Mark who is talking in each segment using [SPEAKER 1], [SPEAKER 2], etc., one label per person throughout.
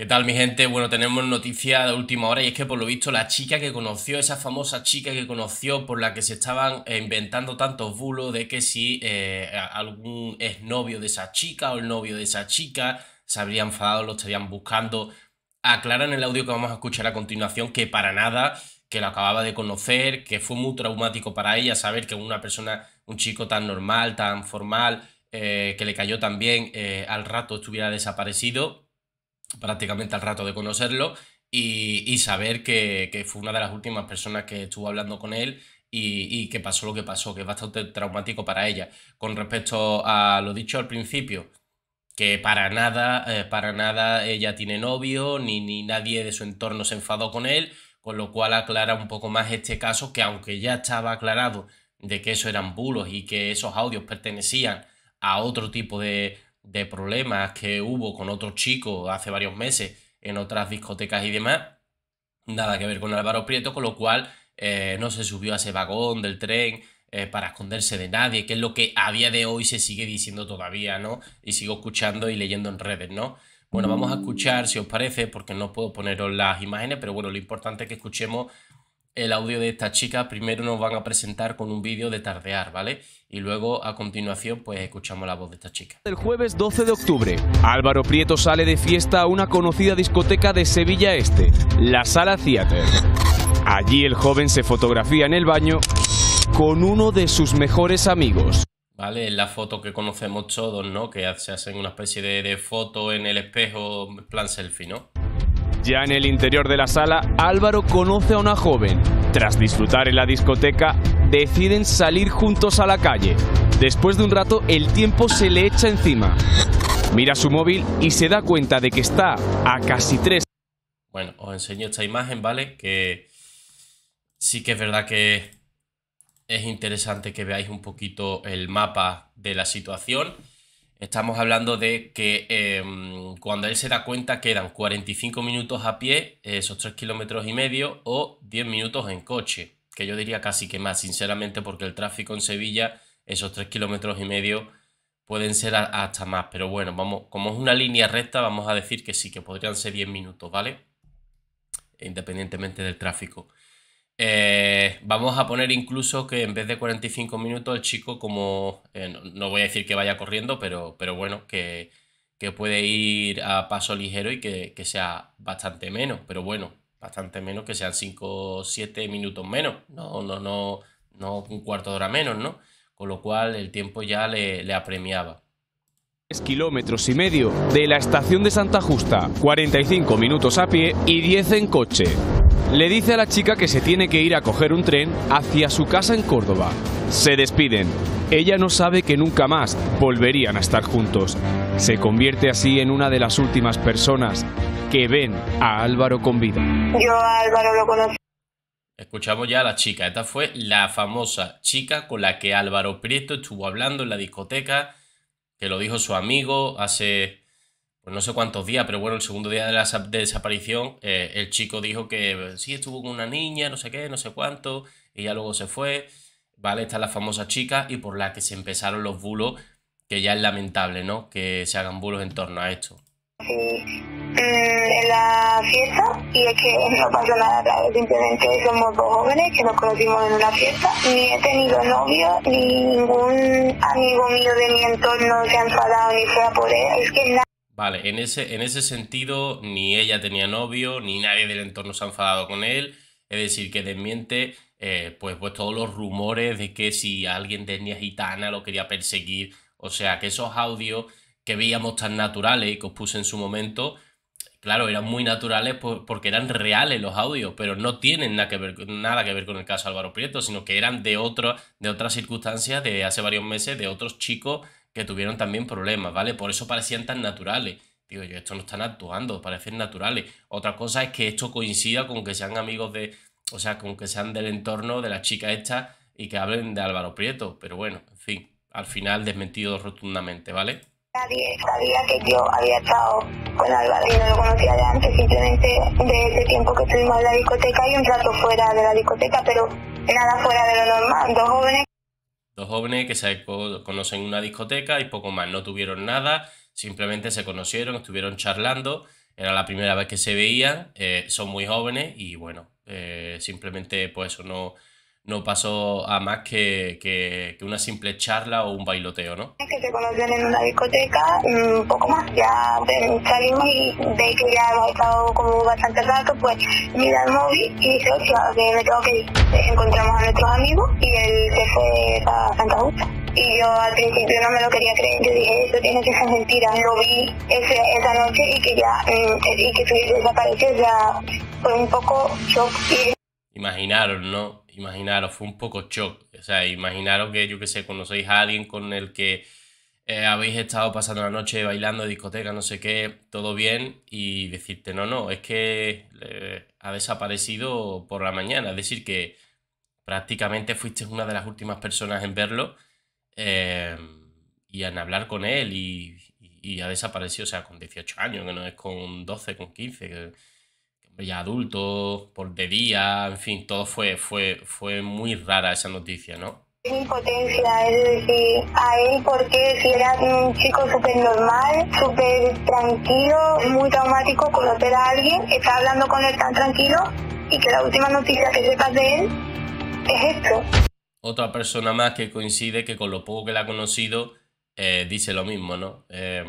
[SPEAKER 1] ¿Qué tal mi gente? Bueno, tenemos noticia de última hora y es que por lo visto la chica que conoció, esa famosa chica que conoció por la que se estaban inventando tantos bulos de que si eh, algún exnovio de esa chica o el novio de esa chica se habría enfadado, lo estarían buscando, aclaran el audio que vamos a escuchar a continuación que para nada, que la acababa de conocer, que fue muy traumático para ella saber que una persona, un chico tan normal, tan formal, eh, que le cayó tan bien, eh, al rato estuviera desaparecido prácticamente al rato de conocerlo y, saber que, fue una de las últimas personas que estuvo hablando con él y, que pasó lo que pasó, que es bastante traumático para ella. Con respecto a lo dicho al principio, que para nada, eh, para nada ella tiene novio, ni, ni nadie de su entorno se enfadó con él, con lo cual aclara un poco más este caso, que aunque ya estaba aclarado de que eso eran bulos y que esos audios pertenecían a otro tipo de, de problemas que hubo con otro chico hace varios meses en otras discotecas y demás, nada que ver con Álvaro Prieto, con lo cual eh, no se subió a ese vagón del tren eh, para esconderse de nadie, que es lo que a día de hoy se sigue diciendo todavía, ¿no? Y sigo escuchando y leyendo en redes, ¿no? Bueno, vamos a escuchar, si os parece, porque no puedo poneros las imágenes, pero bueno, lo importante es que escuchemos el audio de esta chica, primero nos van a presentar con un vídeo de tardear, ¿vale? Y luego a continuación pues escuchamos la voz de esta chica.
[SPEAKER 2] El jueves 12 de octubre, Álvaro Prieto sale de fiesta a una conocida discoteca de Sevilla Este, la Sala Theater. Allí el joven se fotografía en el baño con uno de sus mejores amigos.
[SPEAKER 1] ¿Vale? Es la foto que conocemos todos, ¿no? Que se hacen una especie de, foto en el espejo, plan selfie, ¿no?
[SPEAKER 2] Ya en el interior de la sala, Álvaro conoce a una joven. Tras disfrutar en la discoteca, deciden salir juntos a la calle. Después de un rato, el tiempo se le echa encima. Mira su móvil y se da cuenta de que está a casi tres.
[SPEAKER 1] Bueno, os enseño esta imagen, ¿vale? Que sí que es verdad que es interesante que veáis un poquito el mapa de la situación. Estamos hablando de que em, cuando él se da cuenta quedan 45 minutos a pie, esos 3 kilómetros y medio, o 10 minutos en coche, que yo diría casi que más, sinceramente, porque el tráfico en Sevilla, esos 3 kilómetros y medio pueden ser hasta más, pero bueno, vamos, como es una línea recta, vamos a decir que sí, que podrían ser 10 minutos, ¿vale? Independientemente del tráfico. Eh, vamos a poner incluso que en vez de 45 minutos el chico como, eh, no, no, voy a decir que vaya corriendo, pero, pero bueno, que, que puede ir a paso ligero y que, sea bastante menos, pero bueno, bastante menos que sean 5 o 7 minutos menos, no, no, no, no un cuarto de hora menos, ¿no? Con lo cual el tiempo ya le, le apremiaba
[SPEAKER 2] kilómetros y medio de la estación de Santa Justa, 45 minutos a pie y 10 en coche. Le dice a la chica que se tiene que ir a coger un tren hacia su casa en Córdoba. Se despiden, ella no sabe que nunca más volverían a estar juntos. Se convierte así en una de las últimas personas que ven a Álvaro con vida.
[SPEAKER 3] Yo a Álvaro lo conocí.
[SPEAKER 1] Escuchamos ya a la chica. Esta fue la famosa chica con la que Álvaro Prieto estuvo hablando en la discoteca, que lo dijo su amigo hace pues no sé cuántos días, pero bueno, el segundo día de la desaparición, eh, el chico dijo que sí, estuvo con una niña, no sé qué, no sé cuánto, y ya luego se fue. ¿vale? está la famosa chica y por la que se empezaron los bulos, que ya es lamentable, ¿no? Que se hagan bulos en torno a esto. Sí. en
[SPEAKER 3] eh, la fiesta y es que no pasó nada simplemente somos dos jóvenes que nos conocimos en una fiesta, ni he tenido novio, ni ningún amigo mío de mi entorno se ha enfadado ni fuera por él, es que
[SPEAKER 1] Vale, en ese, en ese sentido, ni ella tenía novio, ni nadie del entorno se ha enfadado con él, es decir, que desmiente eh, pues, pues todos los rumores de que si alguien tenía gitana lo quería perseguir. O sea, que esos audios que veíamos tan naturales y que os puse en su momento, claro, eran muy naturales porque eran reales los audios, pero no tienen nada que, ver, con el caso Álvaro Prieto, sino que eran de, otro, de otras circunstancias de hace varios meses, de otros chicos que tuvieron también problemas, ¿vale? Por eso parecían tan naturales. Digo yo, esto no están actuando, parecen naturales. Otra cosa es que esto coincida con que sean amigos de, o sea, como que sean del entorno de la chica esta y que hablen de Álvaro Prieto, pero bueno, en fin, al final desmentido rotundamente, ¿vale?
[SPEAKER 3] Nadie sabía que yo había estado con Álvaro. y no lo conocía de antes, simplemente de ese tiempo que estuvimos en la discoteca y un rato fuera de la discoteca, pero nada fuera de lo normal. Dos jóvenes.
[SPEAKER 1] Dos jóvenes que se conocen en una discoteca y poco más. No tuvieron nada, simplemente se conocieron, estuvieron charlando era la primera vez que se veían, eh, son muy jóvenes y bueno, eh, simplemente pues eso no, no pasó a más que, que, una simple charla o un bailoteo, ¿no? Que
[SPEAKER 3] se conocen en una discoteca, mm, poco más, ya salimos y de que ya hemos estado como bastante rato, pues mira el móvil y dice, sea que me tengo que ir. Encontramos a nuestros amigos y él se fue a Santa Justa y yo al principio no me lo quería creer, yo dije, esto tiene que ser mentira, lo vi esa noche y que ya, mm, y que desapareció, ya fue un poco shock.
[SPEAKER 1] Imaginaron, ¿no? Imaginaros, fue un poco shock, o sea, imaginaros que yo qué sé, conocéis a alguien con el que eh, habéis estado pasando la noche bailando, discoteca, no sé qué, todo bien, y decirte, no, no, es que eh, ha desaparecido por la mañana, es decir, que prácticamente fuiste una de las últimas personas en verlo eh, y en hablar con él y, y, ha desaparecido, o sea, con 18 años, que no es con 12, con 15, que, ya adulto, por de día, en fin, todo fue, fue, fue muy rara esa noticia, ¿no?
[SPEAKER 3] impotencia, es decir, a él porque si era un chico súper normal, súper tranquilo, muy traumático conocer a alguien, está hablando con él tan tranquilo y que la última noticia que sepas de él es esto
[SPEAKER 1] otra persona más que coincide que con lo poco que la ha conocido eh, dice lo mismo, ¿no? Eh,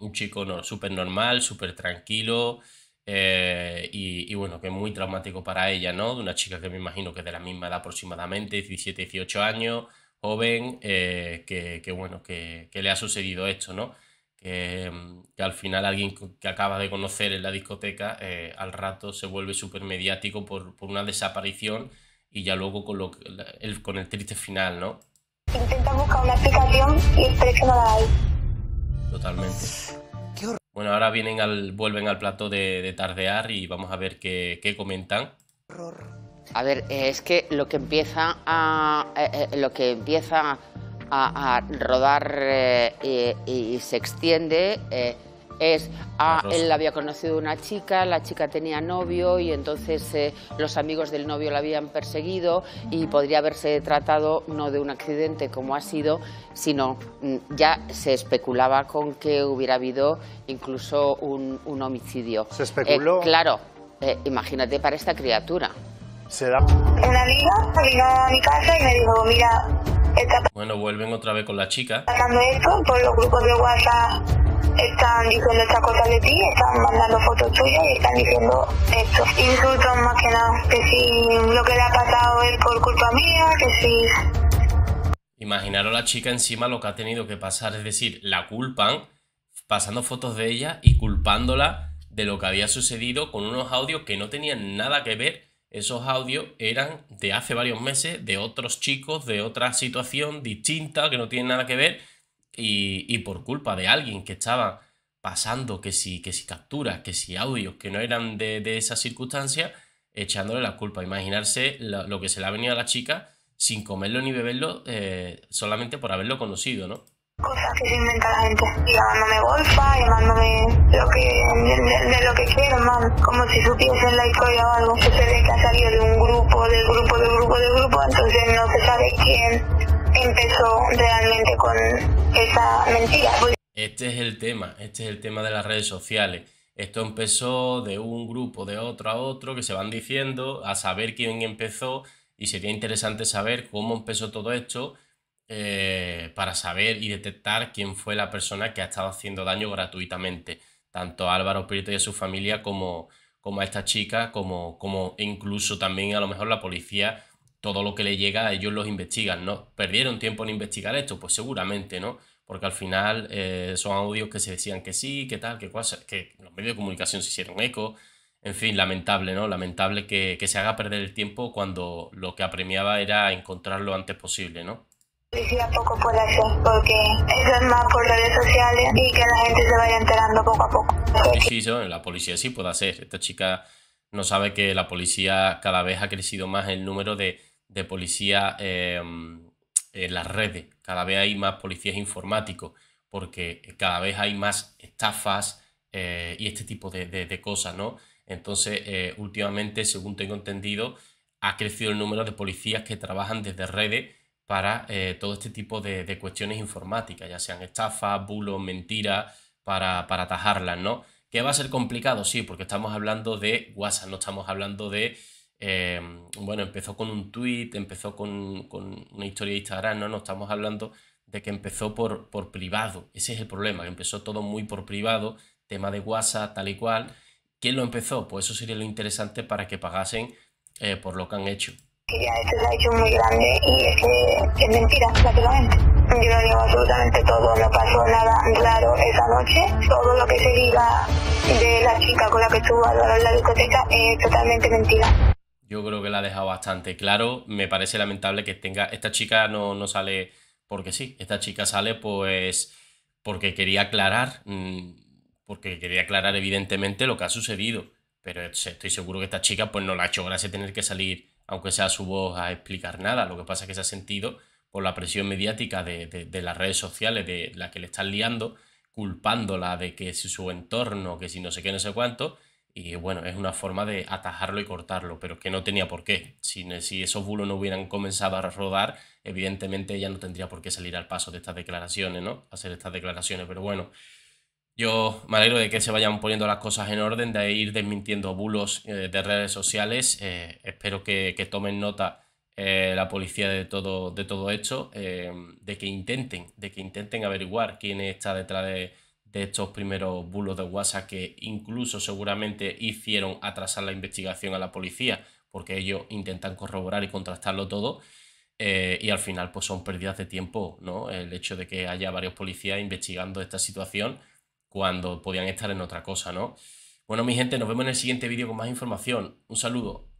[SPEAKER 1] un chico no, súper normal, súper tranquilo eh, y, bueno, que es muy traumático para ella, ¿no? De una chica que me imagino que es de la misma edad aproximadamente, 17, 18 años, joven, que, bueno, que, le ha sucedido esto, ¿no? Que, al final alguien que acaba de conocer en la discoteca al rato se vuelve súper mediático por, por una desaparición y ya luego con, el, triste final, ¿no?
[SPEAKER 3] Intenta buscar una explicación y espero que no la hay.
[SPEAKER 1] Totalmente. Bueno, ahora vienen al, vuelven al plato de, tardear y vamos a ver qué, qué comentan.
[SPEAKER 2] A ver, eh, es que lo que empieza a, eh, eh, lo que empieza a, rodar y, se extiende es, ah, él había conocido una chica, la chica tenía novio y entonces eh, los amigos del novio la habían perseguido y podría haberse tratado no de un accidente como ha sido, sino mm, ya se especulaba con que hubiera habido incluso un, homicidio. ¿Se especuló? Eh, claro, eh, imagínate para esta criatura. Se da... Una
[SPEAKER 3] amiga vino a mi casa y me
[SPEAKER 2] dijo, mira...
[SPEAKER 1] Bueno, vuelven otra vez con la chica. esto por los grupos de
[SPEAKER 3] WhatsApp están diciendo esta cosa de ti, están mandando
[SPEAKER 1] fotos tuyas y están diciendo
[SPEAKER 3] esto. insultos más que nada, que si lo que le ha pasado es por culpa mía, que si...
[SPEAKER 1] Imaginaros la chica encima lo que ha tenido que pasar, es decir, la culpan pasando fotos de ella y culpándola de lo que había sucedido con unos audios que no tenían nada que ver. Esos audios eran de hace varios meses, de otros chicos, de otra situación distinta que no tienen nada que ver y, y, por culpa de alguien que estaba pasando que si, que si capturas, que si audios que no eran de, de esas circunstancias, echándole la culpa. Imaginarse lo, que se le ha venido a la chica sin comerlo ni beberlo eh, solamente por haberlo conocido, ¿no? Cosas que se
[SPEAKER 3] inventa la gente, llamándome golfa, llamándome lo que, de, lo que quiero, man. como si supiesen la historia o algo. Se ve que ha salido de un grupo, de grupo, de grupo, de grupo, entonces no se sabe quién empezó realmente con esa mentira.
[SPEAKER 1] Este es el tema, este es el tema de las redes sociales. Esto empezó de un grupo, de otro a otro, que se van diciendo, a saber quién empezó, y sería interesante saber cómo empezó todo esto eh, para saber y detectar quién fue la persona que ha estado haciendo daño gratuitamente, tanto a Álvaro Prieto y a su familia como, como a esta chica, como, como incluso también a lo mejor la policía todo lo que le llega ellos los investigan, ¿no? ¿Perdieron tiempo en investigar esto? Pues seguramente, ¿no? Porque al final eh, son audios que se decían que sí, que tal, que cual... que los medios de comunicación se hicieron eco. En fin, lamentable, ¿no? Lamentable que, se haga perder el tiempo cuando lo que apremiaba era encontrarlo antes posible, ¿no?
[SPEAKER 3] Policía poco puede hacer porque eso es más por redes sociales y que la gente se vaya enterando
[SPEAKER 1] poco a poco. Sí, sí, la policía sí puede hacer. Esta chica no sabe que la policía cada vez ha crecido más el número de, de policía em, en las redes. Cada vez hay más policías informáticos porque cada vez hay más estafas eh, y este tipo de, cosas, ¿no? Entonces, eh, últimamente, según tengo entendido, ha crecido el número de policías que trabajan desde redes para eh, todo este tipo de, cuestiones informáticas, ya sean estafas, bulos, mentiras, para, para atajarlas, ¿no? Que va a ser complicado, sí, porque estamos hablando de WhatsApp, no estamos hablando de Em, bueno, empezó con un tweet empezó con, una historia de Instagram, ¿no? No estamos hablando de que empezó por, privado. Ese es el problema, empezó todo muy por privado, tema de WhatsApp, tal y cual. ¿Quién lo empezó? Pues eso sería lo interesante para que pagasen eh, por lo que han hecho. Ya,
[SPEAKER 3] esto se ha hecho muy grande y es que es mentira, prácticamente. Yo lo digo absolutamente todo, no pasó nada Claro, esa noche. Todo lo que se diga de la chica con la que estuvo a la discoteca es totalmente mentira.
[SPEAKER 1] Yo creo que la ha dejado bastante claro. Me parece lamentable que tenga. Esta chica no, sale porque sí. Esta chica sale pues porque quería aclarar. Mm, porque quería aclarar, evidentemente, lo que ha sucedido. Pero estoy seguro que esta chica pues no la ha hecho gracia tener que salir, aunque sea su voz, a explicar nada. Lo que pasa es que se ha sentido por la presión mediática de, las redes sociales, de la que le están liando, culpándola de que su entorno, que si no sé qué, no sé cuánto y bueno, es una forma de atajarlo y cortarlo, pero que no tenía por qué. Si, esos bulos no hubieran comenzado a rodar, evidentemente ella no tendría por qué salir al paso de estas declaraciones, ¿no? Hacer estas declaraciones, pero bueno. Yo me alegro de que se vayan poniendo las cosas en orden, de ir desmintiendo bulos eh, de redes sociales. Eh, espero que, tomen nota eh, la policía de todo, de todo esto, de que intenten, de que intenten averiguar quién está detrás de de estos primeros bulos de WhatsApp que incluso seguramente hicieron atrasar la investigación a la policía porque ellos intentan corroborar y contrastarlo todo eh, y al final pues son pérdidas de tiempo, ¿no? El hecho de que haya varios policías investigando esta situación cuando podían estar en otra cosa, ¿no? Bueno, mi gente, nos vemos en el siguiente vídeo con más información. Un saludo.